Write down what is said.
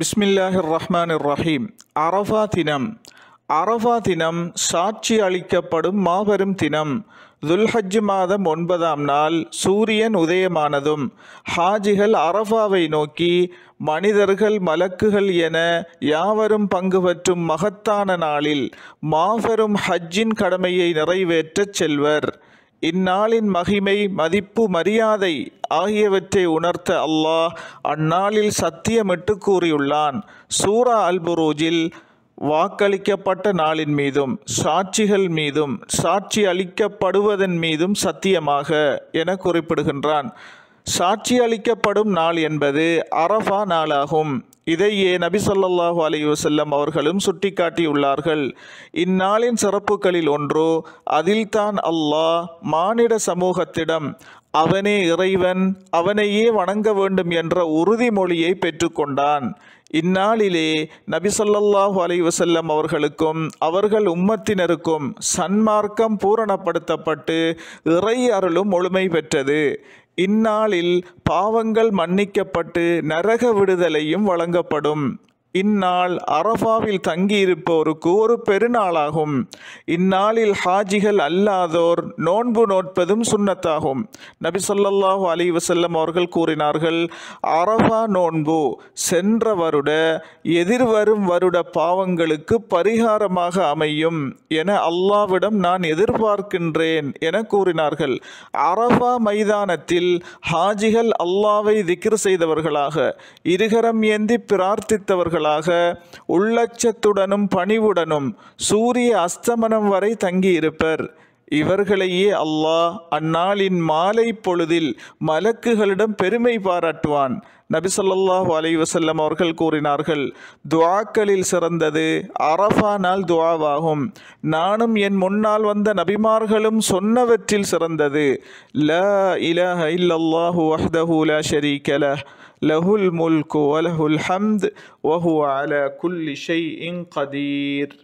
பிஸ்மில்லாஹிர் ரஹ்மான் ரஹீம் அரஃபா தினம் அரஃபா தினம் சாட்சி அளிக்கப்படும் மாபெரும் தினம் துல்ஹஜ் மாதம் ஒன்பதாம் நாள் சூரியன் உதயமானதும் ஹாஜிகள் அரஃபாவை நோக்கி மனிதர்கள் மலக்குகள் என யாவரும் பங்கு பெற்றும் மகத்தான நாளில் மாபெரும் ஹஜ்ஜின் கடமையை நிறைவேற்றச் செல்வர் இந்நாளின் மகிமை மதிப்பு மரியாதை ஆகியவற்றை உணர்த்த அல்லாஹ் அந்நாளில் சத்தியமிட்டு கூறியுள்ளான் சூரா அல்புரூஜில் வாக்களிக்கப்பட்ட நாளின் மீதும் சாட்சிகள் மீதும் சாட்சி அளிக்கப்படுவதன் மீதும் சத்தியமாக என குறிப்பிடுகின்றான் சாட்சி அளிக்கப்படும் நாள் என்பது அரபா நாளாகும் இதையே நபி சொல்லல்லாஹு அலி வசல்லம் அவர்களும் சுட்டிக்காட்டியுள்ளார்கள் இந்நாளின் சிறப்புகளில் ஒன்று அதில்தான் அல்லாஹ் மானிட சமூகத்திடம் அவனே இறைவன் அவனையே வணங்க வேண்டும் என்ற உறுதிமொழியை பெற்றுக்கொண்டான் இந்நாளிலே நபிசல்லாஹு அலை வசல்லம் அவர்களுக்கும் அவர்கள் உம்மத்தினருக்கும் சன்மார்க்கம் பூரணப்படுத்தப்பட்டு இறை அருளும் முழுமை பெற்றது இந்நாளில் பாவங்கள் மன்னிக்கப்பட்டு நரக விடுதலையும் வழங்கப்படும் இந்நாள் அரபாவில் தங்கியிருப்போருக்கு ஒரு பெருநாளாகும் இந்நாளில் ஹாஜிகள் அல்லாதோர் நோன்பு நோட்பதும் சுண்ணத்தாகும் நபி சொல்லாஹு அலி வசல்லம் அவர்கள் கூறினார்கள் அரபா நோன்பு சென்ற வருட எதிர்வரும் வருட பாவங்களுக்கு பரிகாரமாக அமையும் என அல்லாவிடம் நான் எதிர்பார்க்கின்றேன் என கூறினார்கள் அரபா மைதானத்தில் ஹாஜிகள் அல்லாவை திக்ர் செய்தவர்களாக இருகரம் ஏந்தி பிரார்த்தித்தவர்கள் நாட்களாக உள்ளச்சத்துடனும் பணிவுடனும் சூரிய அஸ்தமனம் வரை தங்கியிருப்பர் இவர்களையே அல்லாஹ் அந்நாளின் மாலை பொழுதில் மலக்குகளிடம் பெருமை பாராட்டுவான் நபிசல்லாஹ் அலை வசல்லம் அவர்கள் கூறினார்கள் துவாக்களில் சிறந்தது அரபா நாள் துவாவாகும் நானும் என் முன்னால் வந்த நபிமார்களும் சொன்னவற்றில் சிறந்தது ல இலஹ இல்லல்லாஹு அல்லாஹு ல ஷரீக லஹ் லஹுல் முல்கு வலஹுல் ஹம்த் வஹு அல குல்லி ஷை இன் கதீர்